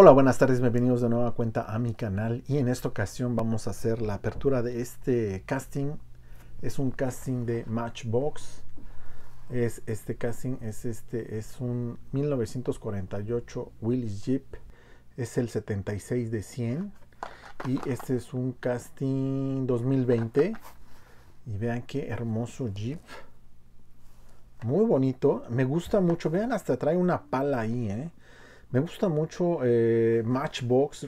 Hola, buenas tardes, bienvenidos de nueva cuenta a mi canal y en esta ocasión vamos a hacer la apertura de este casting. Es un casting de Matchbox. Es este casting es este es un 1948 Willis Jeep. Es el 76 de 100 y este es un casting 2020 y vean qué hermoso Jeep. Muy bonito, me gusta mucho. Vean, hasta trae una pala ahí, ¿eh? Me gusta mucho eh, Matchbox.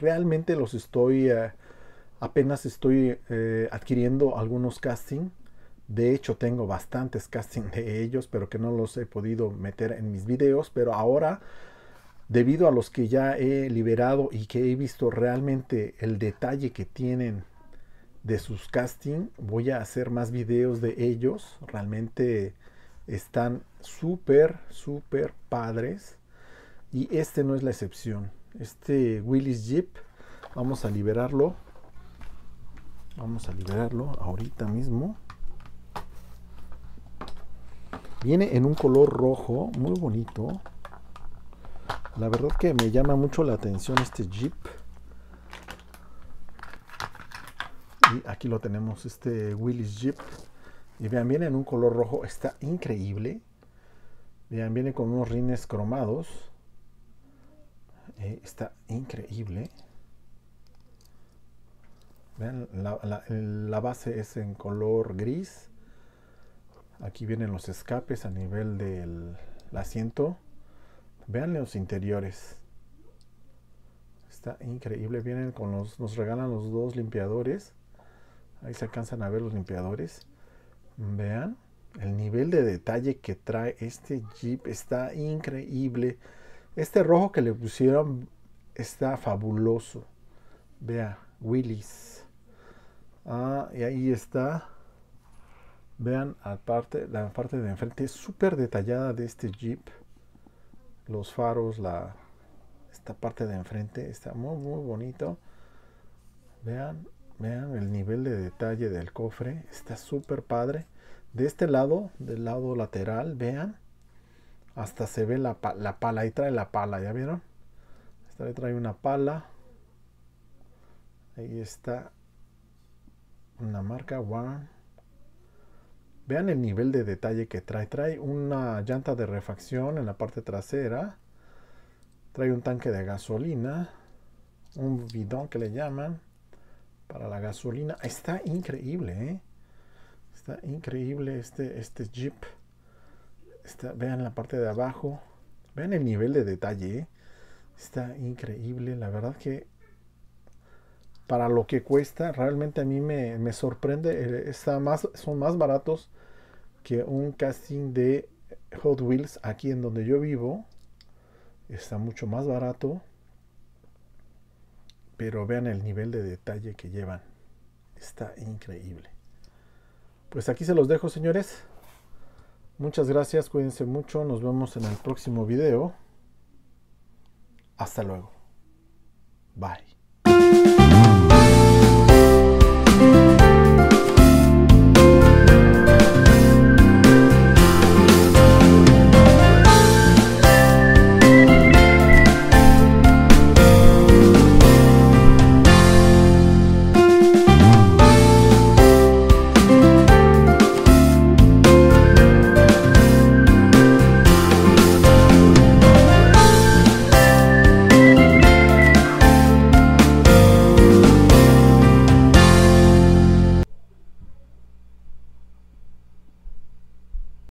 Realmente los estoy. Eh, apenas estoy eh, adquiriendo algunos casting. De hecho, tengo bastantes casting de ellos, pero que no los he podido meter en mis videos. Pero ahora, debido a los que ya he liberado y que he visto realmente el detalle que tienen de sus casting, voy a hacer más videos de ellos. Realmente están súper, súper padres y este no es la excepción. Este Willis Jeep, vamos a liberarlo. Vamos a liberarlo ahorita mismo. Viene en un color rojo, muy bonito. La verdad que me llama mucho la atención este Jeep. Y aquí lo tenemos, este Willis Jeep. Y vean, viene en un color rojo, está increíble. Vean, viene con unos rines cromados eh, está increíble. Vean, la, la, base es en color gris. Aquí vienen los escapes a nivel del asiento. Vean los interiores. Está increíble. Vienen con los, nos regalan los dos limpiadores. Ahí se alcanzan a ver los limpiadores. Vean el nivel de detalle que trae este Jeep. Está increíble. Este rojo que le pusieron está fabuloso. Vea, Willis. Ah, y ahí está. Vean aparte, la parte de enfrente es súper detallada de este Jeep. Los faros, la, esta parte de enfrente está muy, muy bonito. Vean, vean el nivel de detalle del cofre. Está súper padre. De este lado, del lado lateral, vean hasta se ve la, pala. y trae la pala, ¿ya vieron? Esta le trae una pala. Ahí está una marca One. Vean el nivel de detalle que trae. Trae una llanta de refacción en la parte trasera. Trae un tanque de gasolina. Un bidón que le llaman para la gasolina. Está increíble, ¿eh? Está increíble este, este Jeep vean la parte de abajo. Vean el nivel de detalle. ¿eh? Está increíble. La verdad que para lo que cuesta, realmente a mí me, me sorprende. Eh, más, son más baratos que un casting de Hot Wheels aquí en donde yo vivo. Está mucho más barato. Pero vean el nivel de detalle que llevan. Está increíble. Pues aquí se los dejo, señores. Muchas gracias, cuídense mucho, nos vemos en el próximo video. Hasta luego. Bye.